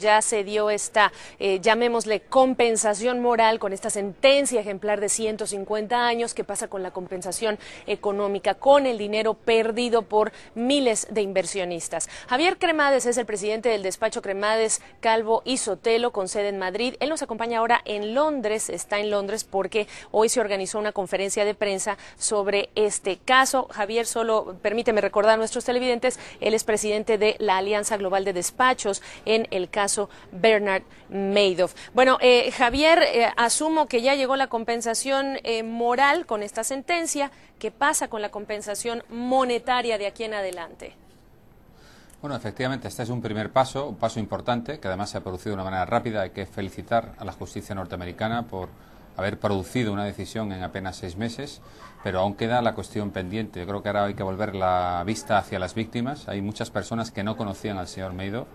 Ya se dio esta, eh, llamémosle, compensación moral con esta sentencia ejemplar de 150 años que pasa con la compensación económica, con el dinero perdido por miles de inversionistas. Javier Cremades es el presidente del despacho Cremades Calvo y Sotelo con sede en Madrid. Él nos acompaña ahora en Londres, está en Londres porque hoy se organizó una conferencia de prensa sobre este caso. Javier, solo permíteme recordar a nuestros televidentes, él es presidente de la Alianza Global de Despachos en el caso Bernard Madoff. Bueno, eh, Javier, eh, asumo que ya llegó la compensación eh, moral con esta sentencia. ¿Qué pasa con la compensación monetaria de aquí en adelante? Bueno, efectivamente, este es un primer paso, un paso importante, que además se ha producido de una manera rápida. Hay que felicitar a la justicia norteamericana por haber producido una decisión en apenas seis meses, pero aún queda la cuestión pendiente. Yo creo que ahora hay que volver la vista hacia las víctimas. Hay muchas personas que no conocían al señor Madoff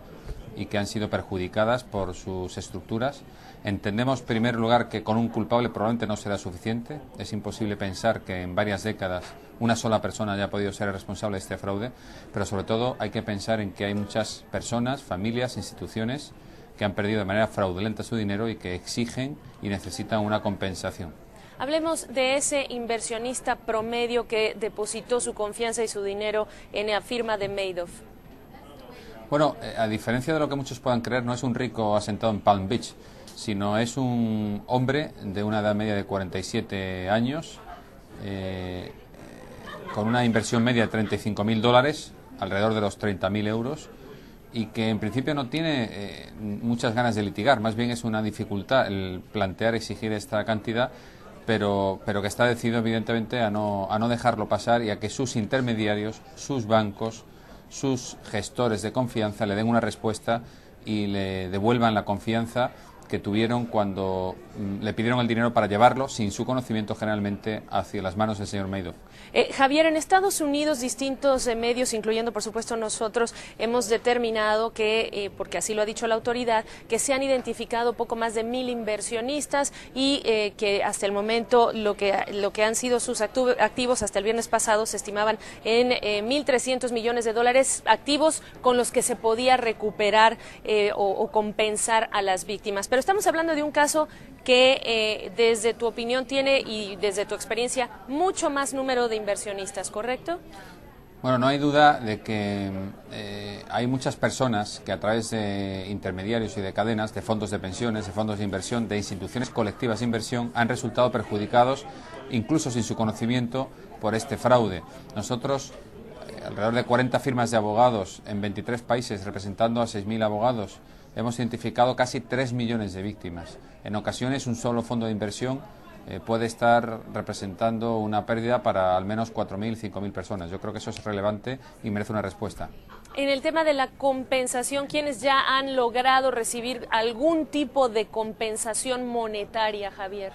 y que han sido perjudicadas por sus estructuras. Entendemos, en primer lugar, que con un culpable probablemente no será suficiente. Es imposible pensar que en varias décadas una sola persona haya podido ser responsable de este fraude, pero sobre todo hay que pensar en que hay muchas personas, familias, instituciones que han perdido de manera fraudulenta su dinero y que exigen y necesitan una compensación. Hablemos de ese inversionista promedio que depositó su confianza y su dinero en la firma de Madoff. Bueno, eh, a diferencia de lo que muchos puedan creer, no es un rico asentado en Palm Beach, sino es un hombre de una edad media de 47 años, eh, con una inversión media de 35.000 dólares, alrededor de los 30.000 euros, y que en principio no tiene eh, muchas ganas de litigar, más bien es una dificultad el plantear exigir esta cantidad, pero, pero que está decidido evidentemente a no, a no dejarlo pasar y a que sus intermediarios, sus bancos, sus gestores de confianza le den una respuesta y le devuelvan la confianza que tuvieron cuando mm, le pidieron el dinero para llevarlo sin su conocimiento generalmente hacia las manos del señor Meido. Eh, Javier, en Estados Unidos distintos eh, medios, incluyendo por supuesto nosotros, hemos determinado que, eh, porque así lo ha dicho la autoridad, que se han identificado poco más de mil inversionistas y que hasta el momento lo que, lo que han sido sus activos hasta el viernes pasado se estimaban en 1.300 millones de dólares activos con los que se podía recuperar o, compensar a las víctimas pero estamos hablando de un caso que eh, desde tu opinión tiene y desde tu experiencia mucho más número de inversionistas, ¿correcto? Bueno, no hay duda de que eh, hay muchas personas que a través de intermediarios y de cadenas, de fondos de pensiones, de fondos de inversión, de instituciones colectivas de inversión, han resultado perjudicados, incluso sin su conocimiento, por este fraude. Nosotros, eh, alrededor de 40 firmas de abogados en 23 países, representando a 6.000 abogados, hemos identificado casi 3 millones de víctimas. En ocasiones un solo fondo de inversión eh, puede estar representando una pérdida para al menos 4.000, 5.000 personas. Yo creo que eso es relevante y merece una respuesta. En el tema de la compensación, ¿quiénes ya han logrado recibir algún tipo de compensación monetaria, Javier?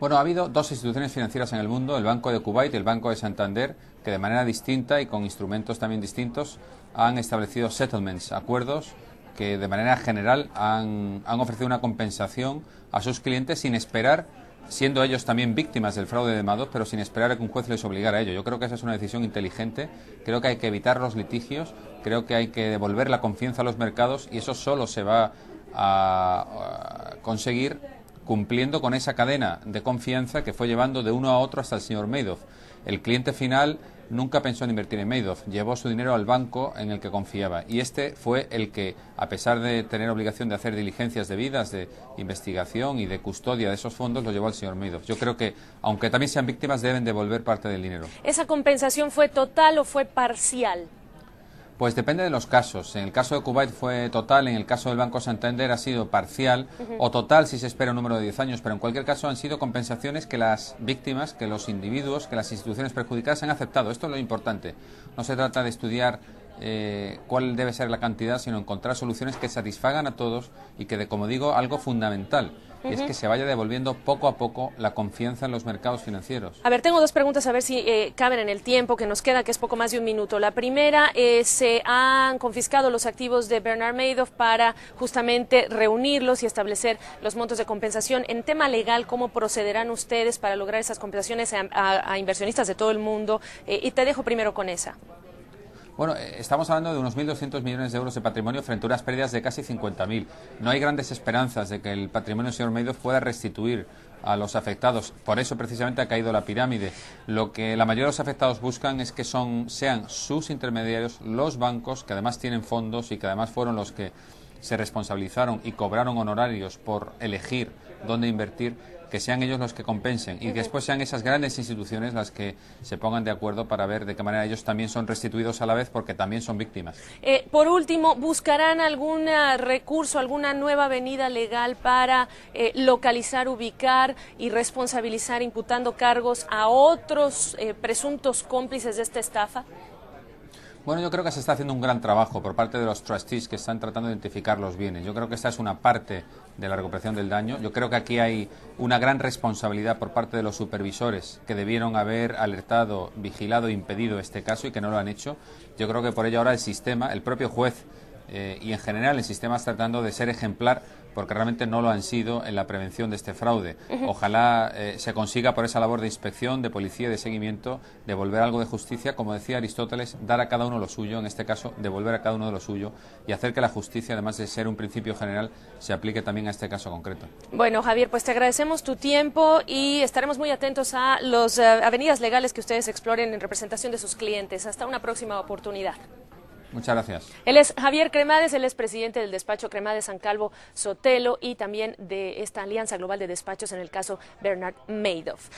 Bueno, ha habido dos instituciones financieras en el mundo, el Banco de Kuwait y el Banco de Santander, que de manera distinta y con instrumentos también distintos han establecido settlements, acuerdos que de manera general han, ofrecido una compensación a sus clientes sin esperar siendo ellos también víctimas del fraude de Madoff, pero sin esperar a que un juez les obligara a ello. Yo creo que esa es una decisión inteligente, creo que hay que evitar los litigios, creo que hay que devolver la confianza a los mercados y eso solo se va a, conseguir cumpliendo con esa cadena de confianza que fue llevando de uno a otro hasta el señor Madoff. El cliente final nunca pensó en invertir en Madoff, llevó su dinero al banco en el que confiaba y este fue el que, a pesar de tener obligación de hacer diligencias debidas de investigación y de custodia de esos fondos, lo llevó al señor Madoff. Yo creo que, aunque también sean víctimas, deben devolver parte del dinero. ¿Esa compensación fue total o fue parcial? Pues depende de los casos. En el caso de Kuwait fue total, en el caso del Banco Santander ha sido parcial o total si se espera un número de 10 años, pero en cualquier caso han sido compensaciones que las víctimas, que los individuos, que las instituciones perjudicadas han aceptado. Esto es lo importante. No se trata de estudiar eh, cuál debe ser la cantidad, sino encontrar soluciones que satisfagan a todos y que, de, como digo, algo fundamental es que se vaya devolviendo poco a poco la confianza en los mercados financieros. A ver, tengo dos preguntas a ver si eh, caben en el tiempo que nos queda, que es poco más de un minuto. La primera, se han confiscado los activos de Bernard Madoff para justamente reunirlos y establecer los montos de compensación. En tema legal, ¿cómo procederán ustedes para lograr esas compensaciones a, inversionistas de todo el mundo? Eh, y te dejo primero con esa. Bueno, eh, estamos hablando de unos 1.200 millones de euros de patrimonio frente a unas pérdidas de casi 50.000. No hay grandes esperanzas de que el patrimonio del señor Medios pueda restituir a los afectados. Por eso precisamente ha caído la pirámide. Lo que la mayoría de los afectados buscan es que son, sean sus intermediarios, los bancos, que además tienen fondos y que además fueron los que se responsabilizaron y cobraron honorarios por elegir dónde invertir, que sean ellos los que compensen y que después sean esas grandes instituciones las que se pongan de acuerdo para ver de qué manera ellos también son restituidos a la vez porque también son víctimas. Eh, por último, ¿buscarán algún eh, recurso, alguna nueva avenida legal para eh, localizar, ubicar y responsabilizar imputando cargos a otros presuntos cómplices de esta estafa? Bueno, yo creo que se está haciendo un gran trabajo por parte de los trustees que están tratando de identificar los bienes. Yo creo que esta es una parte de la recuperación del daño. Yo creo que aquí hay una gran responsabilidad por parte de los supervisores que debieron haber alertado, vigilado, e impedido este caso y que no lo han hecho. Yo creo que por ello ahora el sistema, el propio juez eh, y en general el sistema está tratando de ser ejemplar porque realmente no lo han sido en la prevención de este fraude. Ojalá eh, se consiga por esa labor de inspección, de policía, de seguimiento, devolver algo de justicia, como decía Aristóteles, dar a cada uno lo suyo, en este caso devolver a cada uno de lo suyo y hacer que la justicia, además de ser un principio general, se aplique también a este caso concreto. Bueno, Javier, pues te agradecemos tu tiempo y estaremos muy atentos a las eh, avenidas legales que ustedes exploren en representación de sus clientes. Hasta una próxima oportunidad. Muchas gracias. Él es Javier Cremades, él es presidente del despacho Cremades San Calvo Sotelo y también de esta Alianza Global de Despachos en el caso Bernard Madoff.